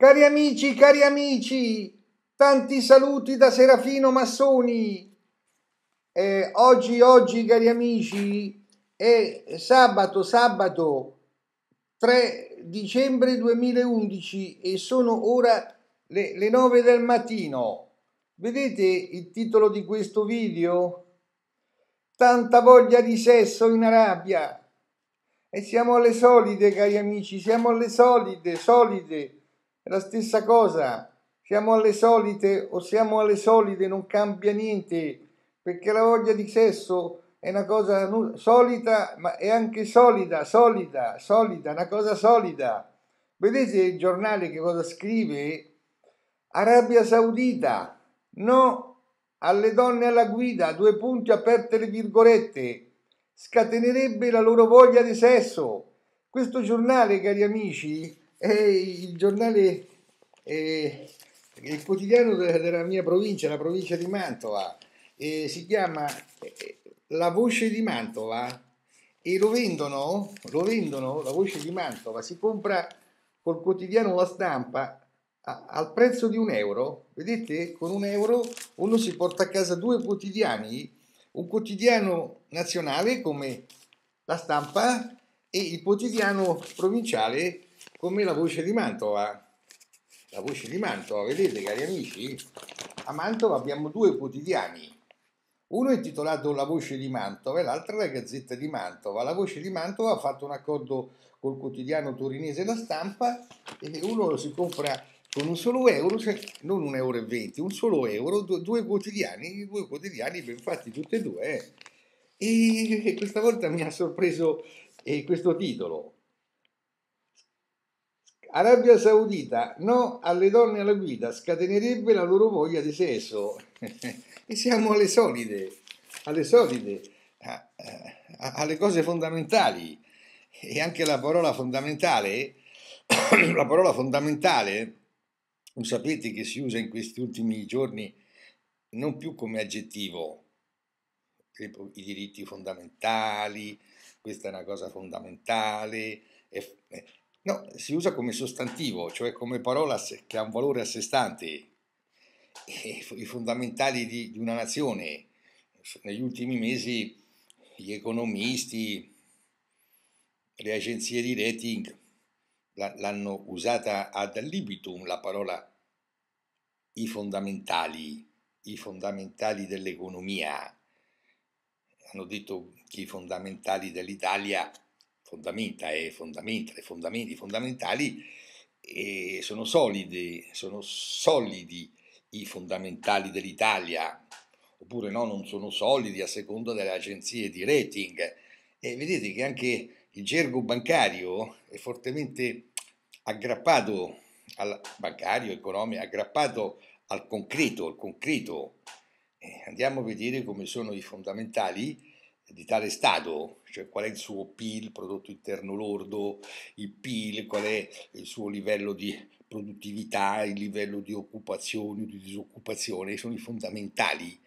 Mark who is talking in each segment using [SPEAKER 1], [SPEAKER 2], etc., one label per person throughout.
[SPEAKER 1] Cari amici, cari amici, tanti saluti da Serafino Massoni. Eh, oggi, oggi, cari amici, è sabato, sabato 3 dicembre 2011 e sono ora le, le 9 del mattino. Vedete il titolo di questo video? Tanta voglia di sesso in Arabia. E siamo alle solide, cari amici, siamo alle solide, solide è la stessa cosa. Siamo alle solite o siamo alle solide, non cambia niente, perché la voglia di sesso è una cosa solita, ma è anche solida, solida, solida, una cosa solida. Vedete il giornale che cosa scrive? Arabia Saudita, no alle donne alla guida, due punti aperte le virgolette, scatenerebbe la loro voglia di sesso. Questo giornale, cari amici, è il giornale, eh, il quotidiano della, mia provincia, la provincia di Mantova, eh, si chiama La Voce di Mantova e lo vendono, lo vendono, La Voce di Mantova, si compra col quotidiano La Stampa a, al prezzo di un euro, vedete con un euro uno si porta a casa due quotidiani, un quotidiano nazionale come La Stampa e il quotidiano provinciale come la voce di Mantova. La voce di Mantova, vedete cari amici? A Mantova abbiamo due quotidiani. Uno è intitolato La voce di Mantova e l'altro la Gazzetta di Mantova. La voce di Mantova ha fatto un accordo col quotidiano torinese La Stampa e uno lo si compra con un solo euro, cioè non un euro e venti, un solo euro, due quotidiani, due quotidiani ben fatti tutti e due. Eh. E questa volta mi ha sorpreso eh, questo titolo, Arabia Saudita, no alle donne alla guida, scatenerebbe la loro voglia di sesso. e siamo alle solide, alle solite, ah, eh, alle cose fondamentali. E anche la parola fondamentale, la parola fondamentale, lo sapete che si usa in questi ultimi giorni non più come aggettivo, i diritti fondamentali, questa è una cosa fondamentale, No, si usa come sostantivo, cioè come parola che ha un valore a sé stante. I fondamentali di, di una nazione. Negli ultimi mesi gli economisti, le agenzie di rating l'hanno usata ad libitum la parola i fondamentali, i fondamentali dell'economia. Hanno detto che i fondamentali dell'Italia fondamenta e fondamenta, i fondamenti fondamentali e sono solidi, sono solidi i fondamentali dell'Italia, oppure no, non sono solidi a seconda delle agenzie di rating. E vedete che anche il gergo bancario è fortemente aggrappato al bancario, economico, aggrappato al concreto, al concreto. Eh, andiamo a vedere come sono i fondamentali di tale Stato, cioè qual è il suo PIL, prodotto interno lordo, il PIL, qual è il suo livello di produttività, il livello di occupazione, di disoccupazione, sono i fondamentali.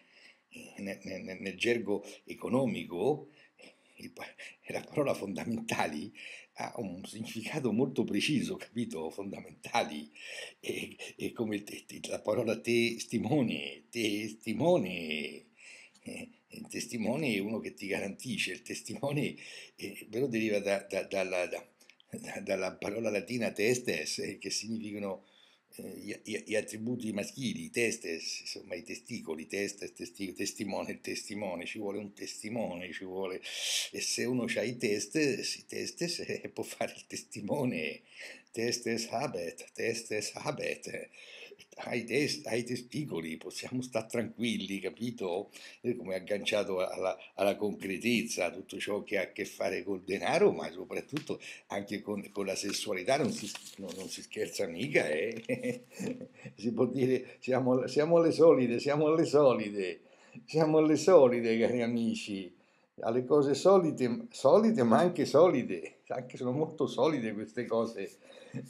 [SPEAKER 1] Nel, nel, nel gergo economico la parola fondamentali ha un significato molto preciso, capito? Fondamentali, e, e come te, te, la parola testimone, testimone. Eh, il testimone è uno che ti garantisce, il testimone però deriva da, da, dalla, da, dalla, parola latina testes, eh, che significano eh, gli, gli, attributi maschili, testes, insomma i testicoli, testes, testi, testimone, testimone, ci vuole un testimone, ci vuole, e se uno ha i testes, testes eh, può fare il testimone, testes habet, testes habet eh ai, test, ai testicoli, possiamo stare tranquilli, capito? Come agganciato alla, alla, concretezza, tutto ciò che ha a che fare col denaro, ma soprattutto anche con, con la sessualità, non si, non, non si scherza mica, eh? si può dire siamo, siamo alle solide, siamo alle solide, siamo alle solide, cari amici alle cose solide, solide ma anche solide, anche sono molto solide queste cose.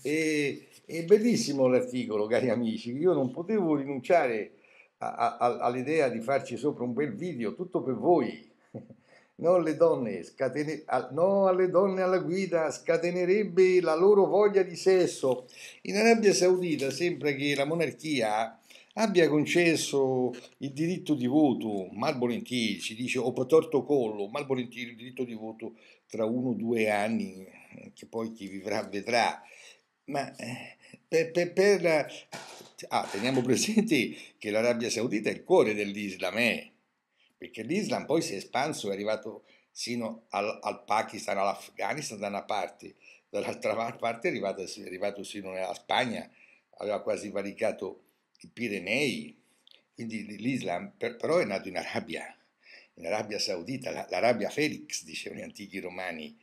[SPEAKER 1] E, è bellissimo l'articolo, cari amici, io non potevo rinunciare a, a, all'idea di farci sopra un bel video, tutto per voi. No, le donne scatene... no, alle donne alla guida scatenerebbe la loro voglia di sesso. In Arabia Saudita sembra che la monarchia abbia concesso il diritto di voto, mal volentieri, si dice o torto collo, mal volentieri il diritto di voto tra uno o due anni, eh, che poi chi vivrà vedrà. Ma eh, per, per, per... Ah, teniamo presente che l'Arabia Saudita è il cuore dell'Islam, eh? perché l'Islam poi si è espanso, è arrivato sino al, al Pakistan, all'Afghanistan da una parte, dall'altra parte è arrivato, è arrivato sino alla Spagna, aveva quasi valicato i Pirenei, quindi l'Islam per, però è nato in Arabia, in Arabia Saudita, l'Arabia Felix, dicevano gli antichi romani,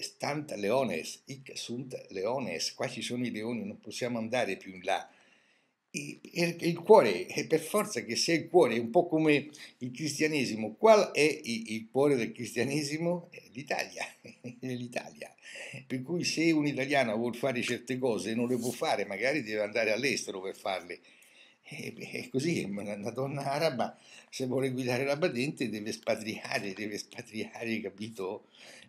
[SPEAKER 1] stant leones, hic sunt leones, qua ci sono i leoni, non possiamo andare più in là. E, e, il cuore, è per forza che sia il cuore, è un po' come il cristianesimo. Qual è il, il cuore del cristianesimo? L'Italia, l'Italia. Per cui se un italiano vuol fare certe cose e non le può fare, magari deve andare all'estero per farle eh, è così, una donna araba se vuole guidare la patente deve spatriare, deve spatriare, capito?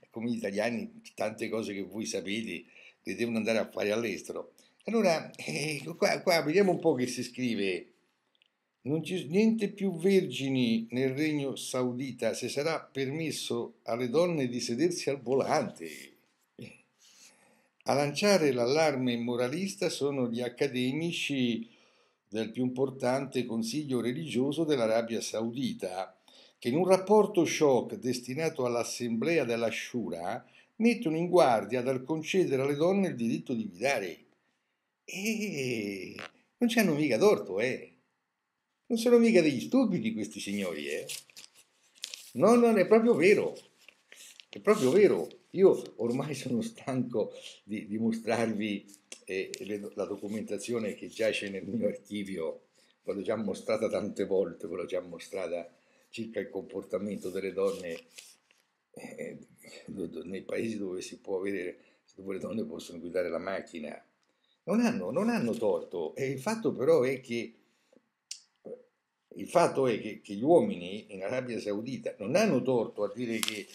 [SPEAKER 1] Come gli italiani, tante cose che voi sapete che devono andare a fare all'estero. Allora, eh, qua, qua, vediamo un po' che si scrive. Non ci niente più vergini nel regno saudita se sarà permesso alle donne di sedersi al volante. A lanciare l'allarme moralista sono gli accademici del più importante consiglio religioso dell'Arabia Saudita, che in un rapporto shock destinato all'assemblea della Shura mettono in guardia dal concedere alle donne il diritto di guidare. E non ci hanno mica torto, eh. Non sono mica degli stupidi questi signori, eh. No, non è proprio vero. È proprio vero. Io ormai sono stanco di, di mostrarvi eh, la documentazione che giace nel mio archivio, ve l'ho già mostrata tante volte, ve l'ho già mostrata circa il comportamento delle donne eh, nei paesi dove si può avere, dove le donne possono guidare la macchina. Non hanno, non hanno torto, e il fatto però è che il fatto è che, che, gli uomini in Arabia Saudita non hanno torto a dire che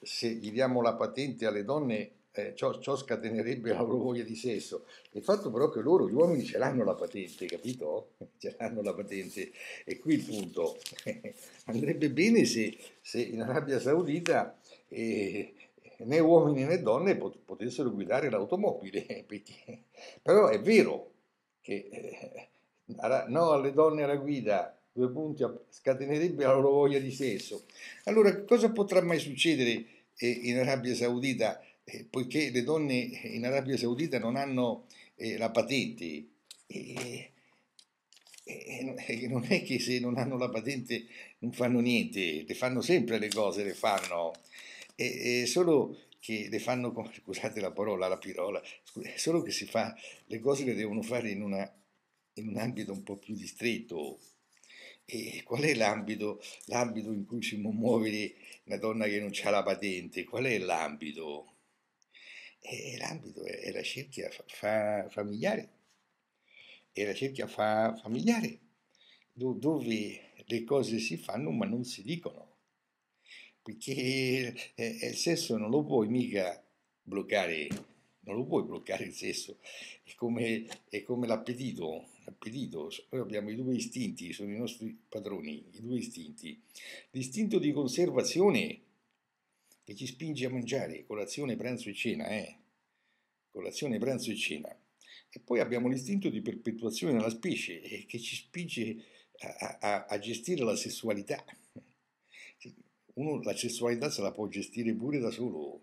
[SPEAKER 1] se gli diamo la patente alle donne eh, ciò, ciò, scatenerebbe la loro voglia di sesso. Il fatto però che loro, gli uomini, ce l'hanno la patente, capito? Ce l'hanno la patente. E qui il punto. Andrebbe bene se, se in Arabia Saudita... Eh, né uomini né donne potessero guidare l'automobile, perché... però è vero che eh, no alle donne alla guida, due punti, scatenerebbe la loro voglia di sesso. Allora, cosa potrà mai succedere eh, in Arabia Saudita, eh, poiché le donne eh, in Arabia Saudita non hanno la patente? E non è che se non hanno la patente non fanno niente, le fanno sempre le cose, le fanno, e, e solo che le fanno, con, scusate la parola, la pirola, solo che si fa, le cose le devono fare in, una, in un ambito un po' più distretto, e qual è l'ambito, l'ambito in cui si può muovere una donna che non ha la patente? Qual è l'ambito? E l'ambito è la cerchia fa familiare, è la cerchia fa familiare, dove le cose si fanno ma non si dicono, perché eh, eh, il sesso non lo puoi mica bloccare, non lo puoi bloccare il sesso, è come, è come l'appetito, appetito, noi abbiamo i due istinti, sono i nostri padroni, i due istinti. L'istinto di conservazione che ci spinge a mangiare colazione, pranzo e cena, eh? Colazione, pranzo e cena. E poi abbiamo l'istinto di perpetuazione della specie eh, che ci spinge a, a, a gestire la sessualità. Uno la sessualità se la può gestire pure da solo,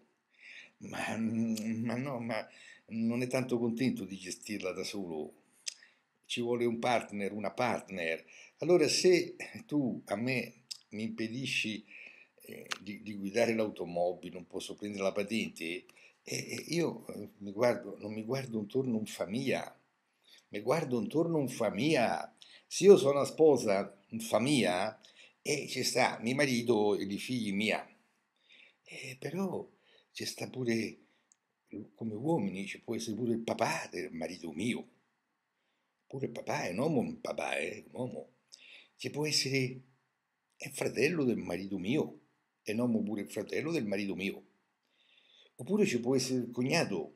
[SPEAKER 1] ma, ma, no, ma non è tanto contento di gestirla da solo ci vuole un partner, una partner. Allora se tu a me mi impedisci eh, di, di, guidare l'automobile, non posso prendere la patente, eh, io mi guardo, non mi guardo intorno un famiglia, mi guardo intorno un famiglia. Se io sono una sposa, un famiglia, e ci sta mio marito e i figli mia. Eh, però ci sta pure, come uomini, ci può essere pure il papà del marito mio Pure papà è un uomo, un papà è un uomo, che può essere, è fratello del marito mio, è un uomo pure fratello del marito mio. Oppure ci può essere il cognato,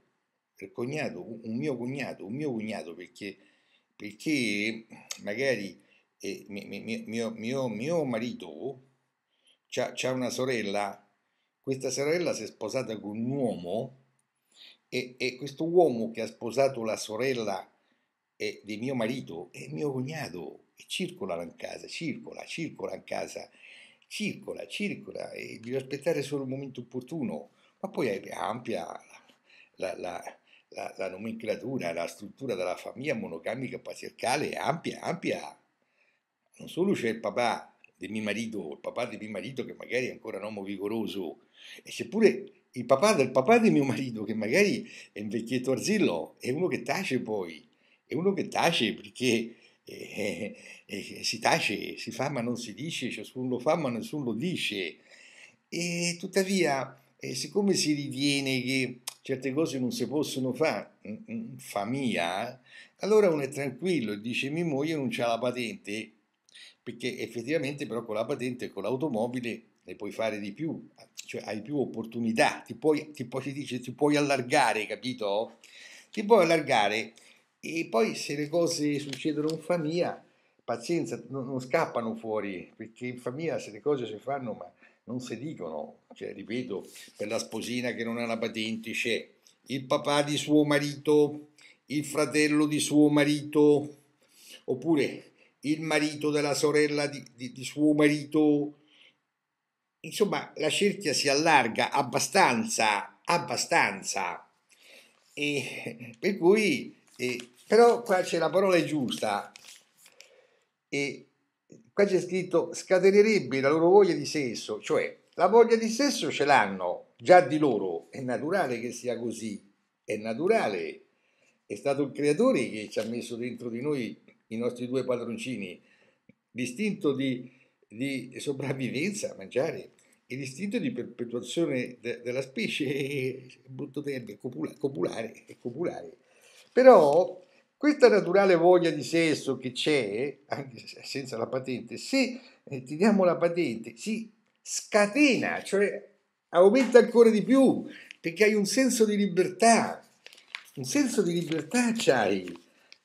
[SPEAKER 1] il cognato, un mio cognato, un mio cognato, perché, perché magari eh, mio, mio, mio, mio, marito ha una sorella, questa sorella si è sposata con un uomo e, e questo uomo che ha sposato la sorella eh, di mio marito e mio cognato e circolano in casa, circola, circola in casa, circola, circola e devi aspettare solo il momento opportuno, ma poi è ampia la, la, la, la nomenclatura, la struttura della famiglia monogamica patriarcale ampia, ampia. Non solo c'è il papà di mio marito, il papà di mio marito che magari è ancora un uomo vigoroso, e c'è pure il papà del papà di mio marito che magari è un vecchietto arzillo, è uno che tace poi, è uno che tace perché eh, eh, eh, si tace, si fa ma non si dice, ciascuno lo fa ma nessuno lo dice. E tuttavia, eh, siccome si ritiene che certe cose non si possono fare, mm, mm, fa mia, allora uno è tranquillo e dice mia moglie non c'ha la patente, perché effettivamente però con la patente e con l'automobile ne puoi fare di più, cioè hai più opportunità, ti puoi, ti puoi, si dice, ti puoi allargare, capito? Ti puoi allargare e poi se le cose succedono in famiglia, pazienza, non, non scappano fuori, perché in famiglia se le cose si fanno ma non si dicono, cioè ripeto, per la sposina che non ha la patente c'è il papà di suo marito, il fratello di suo marito, oppure il marito della sorella di, di, di suo marito. Insomma, la cerchia si allarga abbastanza, abbastanza. E, per cui e, eh, però qua c'è la parola giusta e qua c'è scritto scatenerebbe la loro voglia di sesso, cioè la voglia di sesso ce l'hanno già di loro, è naturale che sia così, è naturale, è stato il creatore che ci ha messo dentro di noi i nostri due padroncini, l'istinto di, di sopravvivenza, mangiare, e l'istinto di perpetuazione de, della specie, brutto termine, copula, copulare, copulare. Però questa naturale voglia di sesso che c'è, anche senza la patente, se eh, ti diamo la patente, si scatena, cioè aumenta ancora di più, perché hai un senso di libertà, un senso di libertà c'hai.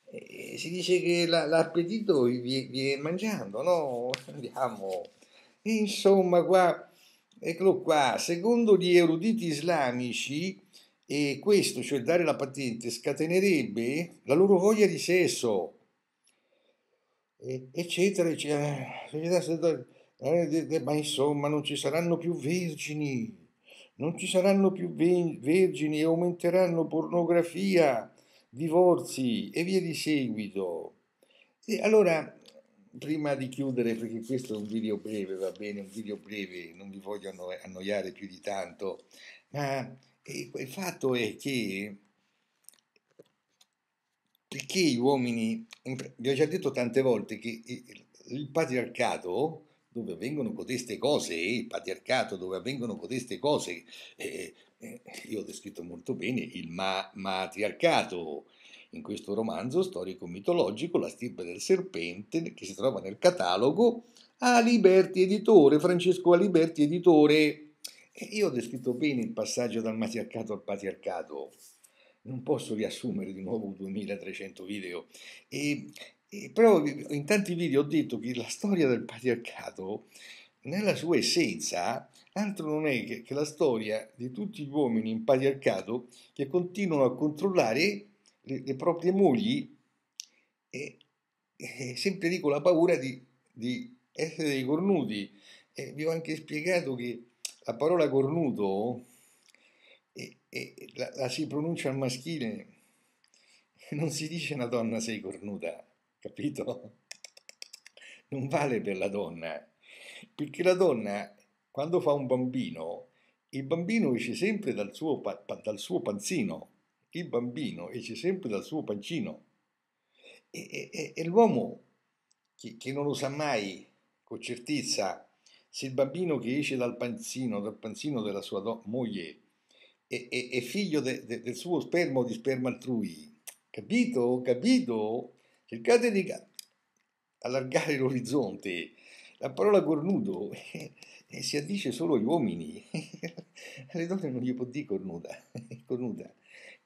[SPEAKER 1] E eh, si dice che la, l'appetito viene mangiando, no? Andiamo. insomma, qua, eccolo qua, secondo gli eruditi islamici, e questo, cioè dare la patente, scatenerebbe la loro voglia di sesso, eccetera, eccetera. Eh, ma insomma, non ci saranno più vergini, non ci saranno più vergini e aumenteranno pornografia, divorzi e via di seguito. E allora, prima di chiudere, perché questo è un video breve, va bene, un video breve, non vi voglio annoiare più di tanto, ma e il fatto è che perché gli uomini, vi ho già detto tante volte che il patriarcato, dove avvengono codeste cose, il patriarcato dove avvengono codeste cose, eh, eh, io ho descritto molto bene il ma- matriarcato, in questo romanzo storico-mitologico La stirpe del serpente, che si trova nel catalogo, Aliberti Editore, Francesco Aliberti Editore, io ho descritto bene il passaggio dal matriarcato al patriarcato, non posso riassumere di nuovo 2300 video, e, e però in tanti video ho detto che la storia del patriarcato nella sua essenza altro non è che, che la storia di tutti gli uomini in patriarcato che continuano a controllare le, le proprie mogli e, e, sempre lì con la paura di, di essere dei cornuti. E vi ho anche spiegato che la parola cornuto e, e, la, la, si pronuncia al maschile, non si dice una donna sei cornuta, capito? Non vale per la donna, perché la donna quando fa un bambino, il bambino esce sempre dal suo, dal suo panzino, il bambino esce sempre dal suo pancino e, e l'uomo che, che non lo sa mai con certezza se il bambino che esce dal panzino, dal panzino della sua moglie è, è, è figlio de, de, del suo sperma o di sperma altrui, capito? Capito? Cercate di allargare l'orizzonte. La parola cornudo eh, si addice solo agli uomini, alle donne non gli può dire cornuda. cornuda.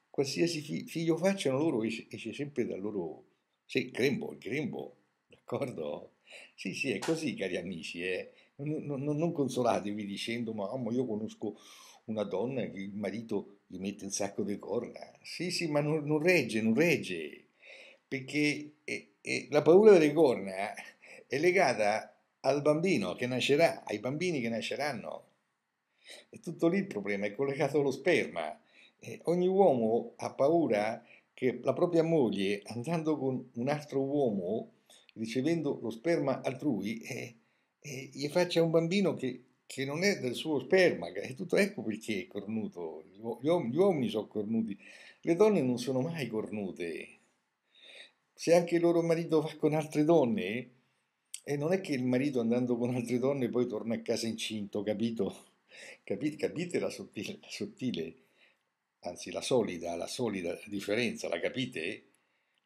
[SPEAKER 1] Qualsiasi fi, figlio facciano loro esce, esce, sempre dal loro... Sì, grembo, grembo, d'accordo? Sì, sì, è così, cari amici, eh. Non, non, non consolatevi dicendo, ma io conosco una donna che il marito gli mette un sacco di corna. Sì, sì, ma non, non regge, non regge, perché è, è, la paura delle corna è legata al bambino che nascerà, ai bambini che nasceranno. È tutto lì il problema, è collegato allo sperma. Eh, ogni uomo ha paura che la propria moglie, andando con un altro uomo, ricevendo lo sperma altrui, eh, e gli faccia un bambino che, che, non è del suo sperma, è tutto, ecco perché è cornuto, gli, uom- gli uomini sono cornuti, le donne non sono mai cornute, se anche il loro marito va con altre donne, e non è che il marito andando con altre donne poi torna a casa incinto, capito? Capite, capite la sottile, la sottile, anzi la solida, la solida differenza, la capite?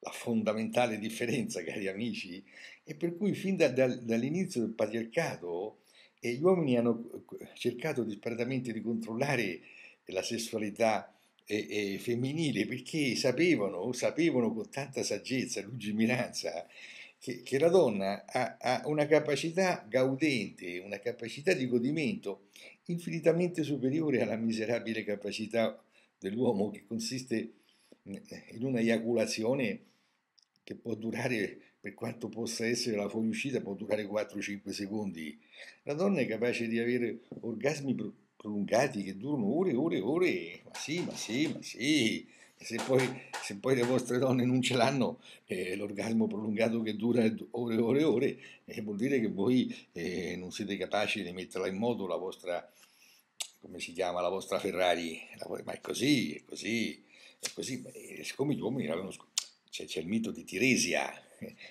[SPEAKER 1] la fondamentale differenza, cari amici, e per cui fin da, da, dall'inizio del patriarcato eh, gli uomini hanno eh, cercato disperatamente di controllare la sessualità eh, eh, femminile perché sapevano, sapevano con tanta saggezza e lungimiranza che, che, la donna ha, ha, una capacità gaudente, una capacità di godimento infinitamente superiore alla miserabile capacità dell'uomo che consiste eh, in una eiaculazione che può durare, per quanto possa essere la fuoriuscita, può durare 4-5 secondi. La donna è capace di avere orgasmi prolungati che durano ore e ore e ore, ma sì, ma sì, ma sì. Se poi, se poi, le vostre donne non ce l'hanno eh, l'orgasmo prolungato che dura ore e ore e ore, eh, vuol dire che voi eh, non siete capaci di metterla in moto la vostra, come si chiama, la vostra Ferrari, la, ma è così, è così, è così, ma, siccome gli uomini l'avevano scoperto c'è, c'è il mito di Tiresia,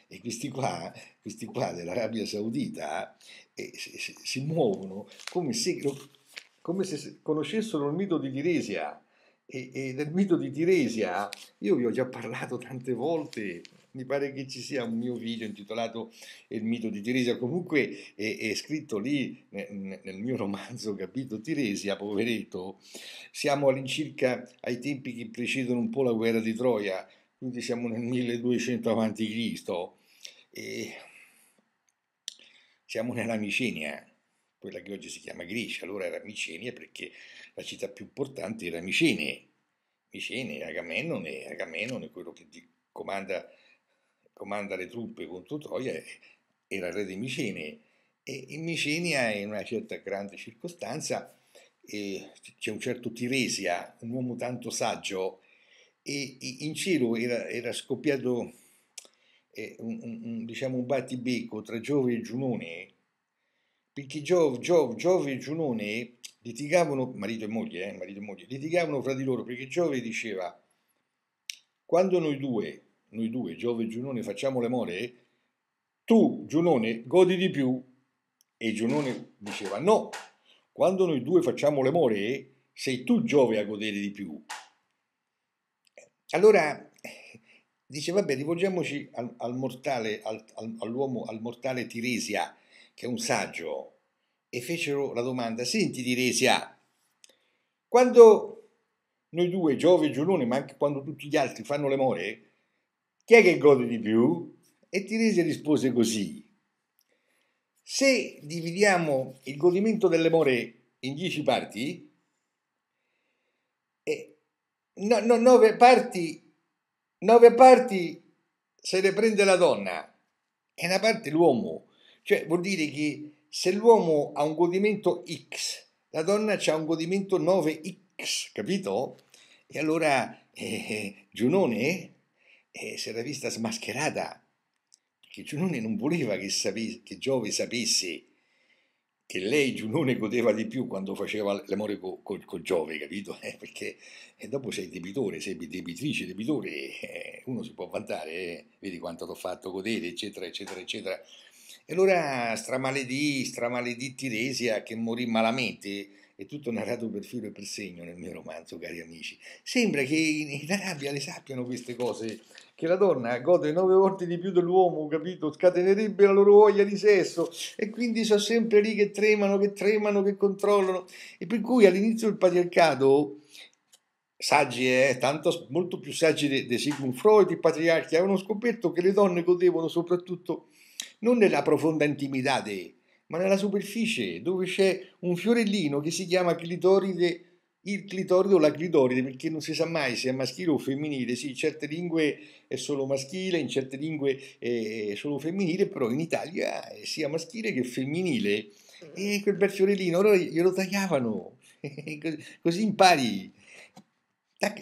[SPEAKER 1] e questi qua, questi qua dell'Arabia Saudita eh, si, si, si, muovono come se, come se, conoscessero il mito di Tiresia. E, e, del mito di Tiresia io vi ho già parlato tante volte. Mi pare che ci sia un mio video intitolato Il mito di Tiresia, comunque è, è scritto lì nel, nel mio romanzo Capito Tiresia, poveretto. Siamo all'incirca ai tempi che precedono un po' la guerra di Troia, quindi siamo nel 1200 avanti Cristo e siamo nella Micenia, quella che oggi si chiama Grecia, allora era Micenia perché la città più importante era Micene, Micene, Agamennone, Agamennone quello che comanda, comanda le truppe contro Troia, era re di Micene e in Micenia in una certa grande circostanza eh, c'è un certo Tiresia, un uomo tanto saggio e in Ciro era, era scoppiato eh, un, un, diciamo un battibecco tra Giove e Giunone, perché Giove, Giove, Giove e Giunone litigavano, marito e moglie, eh, marito e moglie, litigavano fra di loro perché Giove diceva, quando noi due, noi due, Giove e Giunone, facciamo le more, tu, Giunone, godi di più. E Giunone diceva, no, quando noi due facciamo le more, sei tu, Giove, a godere di più. Allora dice, vabbè, rivolgiamoci al, al mortale, al, all'uomo, al mortale Tiresia, che è un saggio, e fecero la domanda, senti Tiresia, quando noi due, Giove e Giunone, ma anche quando tutti gli altri fanno le more, chi è che gode di più? E Tiresia rispose così, se dividiamo il godimento delle more in dieci parti, eh, no, no, nove parti, nove parti se le prende la donna e una parte l'uomo. Cioè vuol dire che se l'uomo ha un godimento X, la donna ha un godimento 9X, capito? E allora eh, Giunone eh, si era vista smascherata, perché Giunone non voleva che, sapesse, che Giove sapesse che lei Giunone godeva di più quando faceva l'amore con co, co Giove, capito? Eh, perché e eh, dopo sei debitore, sei debitrice, debitore, eh, uno si può vantare, eh, vedi quanto ti ho fatto godere, eccetera, eccetera, eccetera. E allora stramaledì, stramaledetti Tiresia che morì malamente, è tutto narrato per filo e per segno nel mio romanzo, cari amici. Sembra che in Arabia le sappiano queste cose, che la donna gode nove volte di più dell'uomo, capito? Scatenerebbe la loro voglia di sesso e quindi sono sempre lì che tremano, che tremano, che controllano. E per cui all'inizio del patriarcato, saggi, eh, tanto, molto più saggi di, di Sigmund Freud, i patriarchi, avevano scoperto che le donne godevano soprattutto non nella profonda intimità dei ma nella superficie dove c'è un fiorellino che si chiama clitoride, il clitoride o la clitoride, perché non si sa mai se è maschile o femminile, sì, in certe lingue è solo maschile, in certe lingue è solo femminile, però in Italia è sia maschile che femminile. E quel bel fiorellino, allora glielo tagliavano, così impari.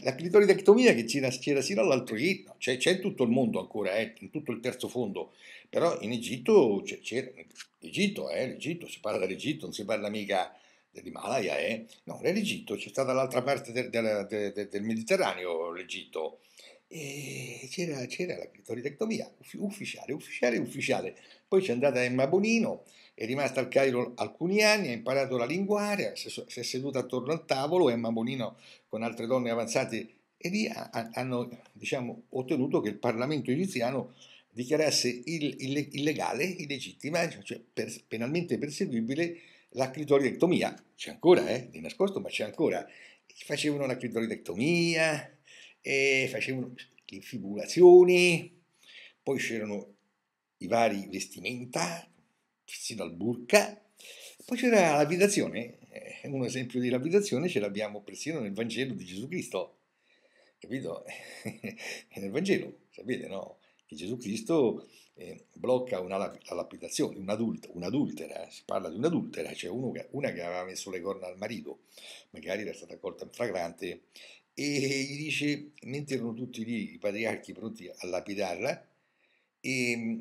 [SPEAKER 1] La clitoridectomia che c'era, sino all'altro Egitto, c'è, in tutto il mondo ancora, eh, in tutto il terzo fondo, però in Egitto c'era, L'Egitto, eh, l'Egitto, si parla dell'Egitto, non si parla mica dell'Himalaya, eh. No, l'Egitto, c'è stata l'altra parte del, del, del, del Mediterraneo, l'Egitto. E c'era, c'era la clitoridectomia, ufficiale, ufficiale, ufficiale. Poi c'è andata Emma Bonino, è rimasta al Cairo alcuni anni, ha imparato la linguaria, si è seduta attorno al tavolo, Emma Bonino con altre donne avanzate, e lì hanno diciamo, ottenuto che il Parlamento egiziano dichiarasse il, il, illegale, illegittima, cioè, cioè per, penalmente perseguibile, la clitoridectomia. C'è ancora, eh, di nascosto, ma c'è ancora. Facevano la clitoridectomia, facevano le infibulazioni, poi c'erano i vari vestimenta, fino al burka, poi c'era la lapidazione, eh, un esempio di lapidazione ce l'abbiamo persino nel Vangelo di Gesù Cristo, capito? nel Vangelo, sapete, no? che Gesù Cristo eh, blocca una la lapidazione, un'adultera, un'adultera, eh, si parla di un'adultera, cioè che, una che aveva messo le corna al marito, magari era stata colta in fragrante, e gli dice, mentre erano tutti lì i patriarchi pronti a lapidarla, e mm,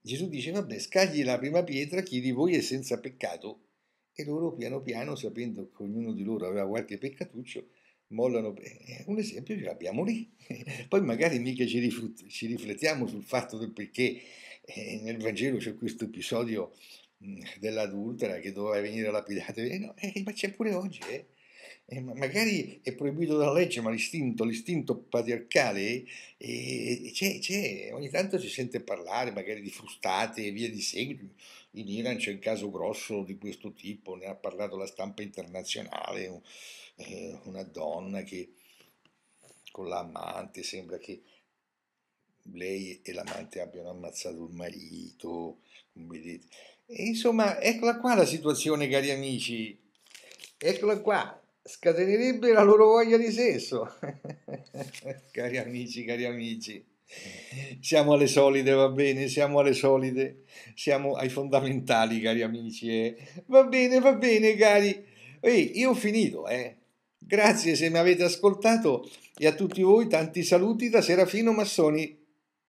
[SPEAKER 1] Gesù dice, vabbè, scagli la prima pietra, chi di voi è senza peccato, e loro piano piano, sapendo che ognuno di loro aveva qualche peccatuccio, mollano bene. Eh, un esempio ce l'abbiamo lì. Poi magari mica ci, riflet- ci riflettiamo sul fatto del perché eh, nel Vangelo c'è questo episodio mh, mm, dell'adultera che doveva venire lapidata, eh, no, eh, ma c'è pure oggi. Eh eh, magari è proibito dalla legge, ma l'istinto, l'istinto patriarcale eh, c'è, c'è, ogni tanto si sente parlare magari di frustate e via di seguito. In Iran c'è un caso grosso di questo tipo, ne ha parlato la stampa internazionale, eh, una donna che con l'amante sembra che lei e l'amante abbiano ammazzato il marito, vedete. E insomma, eccola qua la situazione, cari amici. Eccola qua, scatenerebbe la loro voglia di sesso. cari amici, cari amici, siamo alle solide, va bene, siamo alle solide, siamo ai fondamentali, cari amici. Eh. Va bene, va bene, cari. Ehi, io ho finito, eh. Grazie se mi avete ascoltato e a tutti voi tanti saluti da Serafino Massoni.